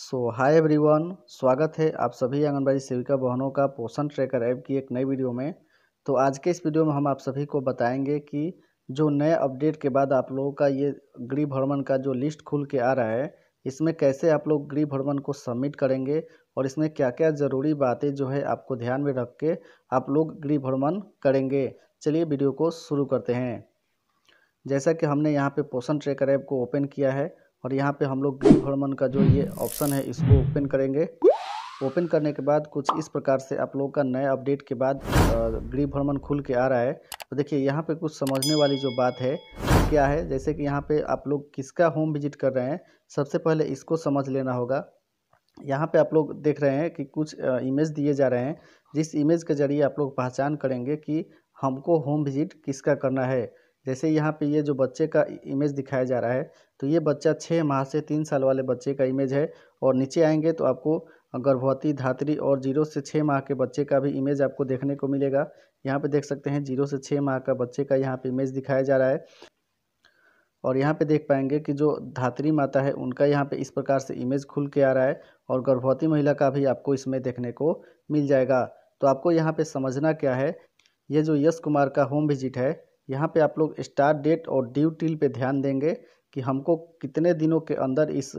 सो hi everyone स्वागत है आप सभी आंगनबाड़ी सेविका बहनों का पोषण ट्रैकर ऐप की एक नई वीडियो में तो आज के इस वीडियो में हम आप सभी को बताएंगे कि जो नए अपडेट के बाद आप लोगों का ये गृह भ्रमण का जो लिस्ट खुल के आ रहा है इसमें कैसे आप लोग गृह भ्रमण को सबमिट करेंगे और इसमें क्या क्या ज़रूरी बातें जो है आपको ध्यान में रख के आप लोग गृह भ्रमण करेंगे चलिए वीडियो को शुरू करते हैं जैसा कि हमने यहाँ पे पोषण ट्रैकर ऐप को ओपन किया है और यहाँ पे हम लोग ग्रीन हॉर्मोन का जो ये ऑप्शन है इसको ओपन करेंगे ओपन करने के बाद कुछ इस प्रकार से आप लोगों का नए अपडेट के बाद ग्रीव भ्रमण खुल के आ रहा है तो देखिए यहाँ पे कुछ समझने वाली जो बात है क्या है जैसे कि यहाँ पे आप लोग किसका होम विजिट कर रहे हैं सबसे पहले इसको समझ लेना होगा यहाँ पे आप लोग देख रहे हैं कि कुछ इमेज दिए जा रहे हैं जिस इमेज के ज़रिए आप लोग पहचान करेंगे कि हमको होम विजिट किसका करना है जैसे यहाँ पे ये जो बच्चे का इमेज दिखाया जा रहा है तो ये बच्चा छः माह से तीन साल वाले बच्चे का इमेज है और नीचे आएंगे तो आपको गर्भवती धात्री और जीरो से छः माह के बच्चे का भी इमेज आपको देखने को मिलेगा यहाँ पे देख सकते हैं जीरो से छः माह का बच्चे का यहाँ पे इमेज दिखाया जा रहा है और यहाँ पे देख पाएंगे कि जो धात्री माता है उनका यहाँ पे इस प्रकार से इमेज खुल के आ रहा है और गर्भवती महिला का भी आपको इसमें देखने को मिल जाएगा तो आपको यहाँ पे समझना क्या है ये जो यश कुमार का होम विजिट है यहाँ पे आप लोग स्टार्ट डेट और ड्यू टील पे ध्यान देंगे कि हमको कितने दिनों के अंदर इस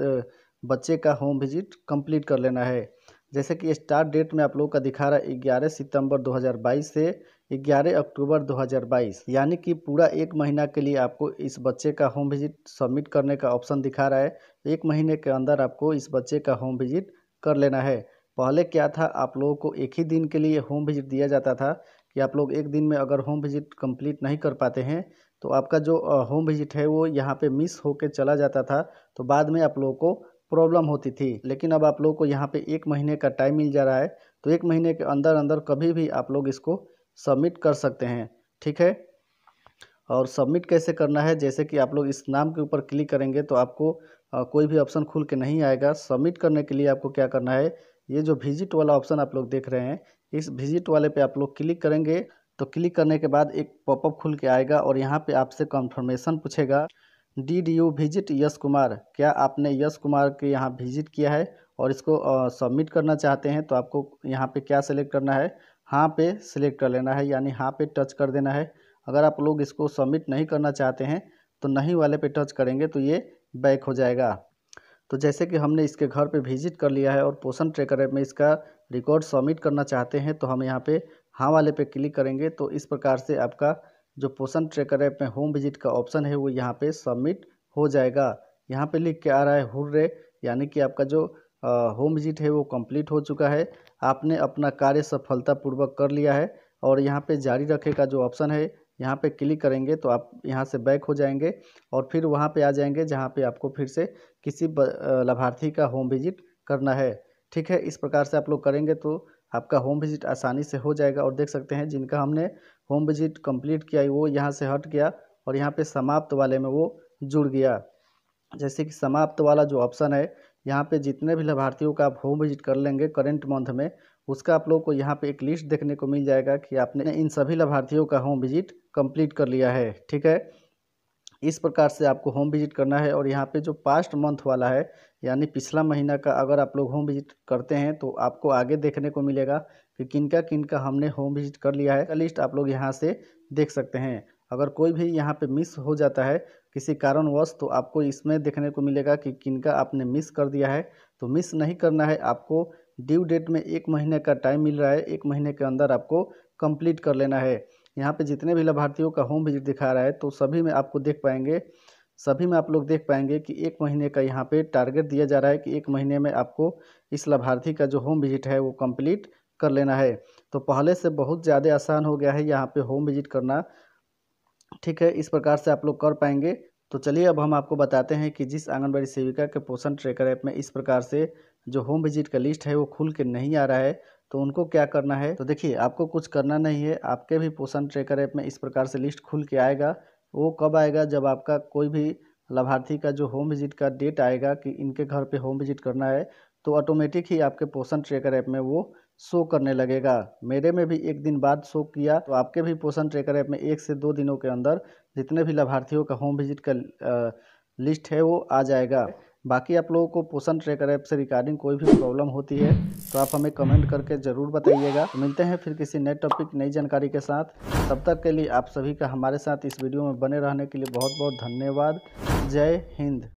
बच्चे का होम विजिट कंप्लीट कर लेना है जैसे कि स्टार्ट डेट में आप लोग का दिखा रहा है ग्यारह सितंबर 2022 से 11 अक्टूबर 2022 यानी कि पूरा एक महीना के लिए आपको इस बच्चे का होम विजिट सबमिट करने का ऑप्शन दिखा रहा है एक महीने के अंदर आपको इस बच्चे का होम विजिट कर लेना है पहले क्या था आप लोगों को एक ही दिन के लिए होम विजिट दिया जाता था कि आप लोग एक दिन में अगर होम विज़िट कंप्लीट नहीं कर पाते हैं तो आपका जो होम विज़िट है वो यहाँ पे मिस होकर चला जाता था तो बाद में आप लोगों को प्रॉब्लम होती थी लेकिन अब आप लोगों को यहाँ पे एक महीने का टाइम मिल जा रहा है तो एक महीने के अंदर अंदर कभी भी आप लोग इसको सबमिट कर सकते हैं ठीक है और सबमिट कैसे करना है जैसे कि आप लोग इस नाम के ऊपर क्लिक करेंगे तो आपको कोई भी ऑप्शन खुल के नहीं आएगा सबमिट करने के लिए आपको क्या करना है ये जो विजिट वाला ऑप्शन आप लोग देख रहे हैं इस विजिट वाले पे आप लोग क्लिक करेंगे तो क्लिक करने के बाद एक पॉपअप खुल के आएगा और यहाँ पे आपसे कंफर्मेशन पूछेगा did you visit Yash Kumar क्या आपने यश कुमार के यहाँ विजिट किया है और इसको सबमिट करना चाहते हैं तो आपको यहाँ पे क्या सिलेक्ट करना है हाँ पे सिलेक्ट कर लेना है यानी हाँ पे टच कर देना है अगर आप लोग इसको सबमिट नहीं करना चाहते हैं तो नहीं वाले पे टच करेंगे तो ये बैक हो जाएगा तो जैसे कि हमने इसके घर पे विजिट कर लिया है और पोषण ट्रेकर ऐप में इसका रिकॉर्ड सबमिट करना चाहते हैं तो हम यहाँ पे हाँ वाले पे क्लिक करेंगे तो इस प्रकार से आपका जो पोषण ट्रेकर ऐप में होम विजिट का ऑप्शन है वो यहाँ पे सबमिट हो जाएगा यहाँ पे लिख के आ रहा है हुर्रे यानी कि आपका जो होम विजिट है वो कम्प्लीट हो चुका है आपने अपना कार्य सफलतापूर्वक कर लिया है और यहाँ पर जारी रखे का जो ऑप्शन है यहाँ पे क्लिक करेंगे तो आप यहाँ से बैक हो जाएंगे और फिर वहाँ पे आ जाएंगे जहाँ पे आपको फिर से किसी लाभार्थी का होम विजिट करना है ठीक है इस प्रकार से आप लोग करेंगे तो आपका होम विजिट आसानी से हो जाएगा और देख सकते हैं जिनका हमने होम विजिट कंप्लीट किया वो यहाँ से हट गया और यहाँ पे समाप्त वाले में वो जुड़ गया जैसे कि समाप्त वाला जो ऑप्शन है यहाँ पे जितने भी लाभार्थियों का आप होम विजिट कर लेंगे करेंट मंथ में उसका आप लोग को यहाँ पे एक लिस्ट देखने को मिल जाएगा कि आपने इन सभी लाभार्थियों का होम विजिट कम्प्लीट कर लिया है ठीक है इस प्रकार से आपको होम विजिट करना है और यहाँ पे जो पास्ट मंथ वाला है यानी पिछला महीना का अगर आप लोग होम विजिट करते हैं तो आपको आगे देखने को मिलेगा कि किनका किनका हमने होम विजिट कर लिया है लिस्ट आप लोग यहाँ से देख सकते हैं अगर कोई भी यहाँ पे मिस हो जाता है किसी कारणवश तो आपको इसमें देखने को मिलेगा कि किनका आपने मिस कर दिया है तो मिस नहीं करना है आपको ड्यू डेट में एक महीने का टाइम मिल रहा है एक महीने के अंदर आपको कंप्लीट कर लेना है यहाँ पे जितने भी लाभार्थियों का होम विजिट दिखा रहा है तो सभी में आपको देख पाएंगे सभी में आप लोग देख पाएंगे कि एक महीने का यहाँ पे टारगेट दिया जा रहा है कि एक महीने में आपको इस लाभार्थी का जो होम विजिट है वो कंप्लीट कर लेना है तो पहले से बहुत ज़्यादा आसान हो गया है यहाँ पे होम विजिट करना ठीक है इस प्रकार से आप लोग कर पाएंगे तो चलिए अब हम आपको बताते हैं कि जिस आंगनबाड़ी सेविका के पोषण ट्रेकर ऐप में इस प्रकार से जो होम विजिट का लिस्ट है वो खुल के नहीं आ रहा है तो उनको क्या करना है तो देखिए आपको कुछ करना नहीं है आपके भी पोषण ट्रेकर ऐप में इस प्रकार से लिस्ट खुल के आएगा वो कब आएगा जब आपका कोई भी लाभार्थी का जो होम विजिट का डेट आएगा कि इनके घर पे होम विजिट करना है तो ऑटोमेटिक ही आपके पोषण ट्रेकर ऐप में वो शो करने लगेगा मेरे में भी एक दिन बाद शो किया तो आपके भी पोषण ट्रेकर ऐप में एक से दो दिनों के अंदर जितने भी लाभार्थियों का होम विजिट का लिस्ट है वो आ जाएगा बाकी आप लोगों को पोषण ट्रेकर ऐप से रिगार्डिंग कोई भी प्रॉब्लम होती है तो आप हमें कमेंट करके ज़रूर बताइएगा तो मिलते हैं फिर किसी नए टॉपिक नई जानकारी के साथ तब तक के लिए आप सभी का हमारे साथ इस वीडियो में बने रहने के लिए बहुत बहुत धन्यवाद जय हिंद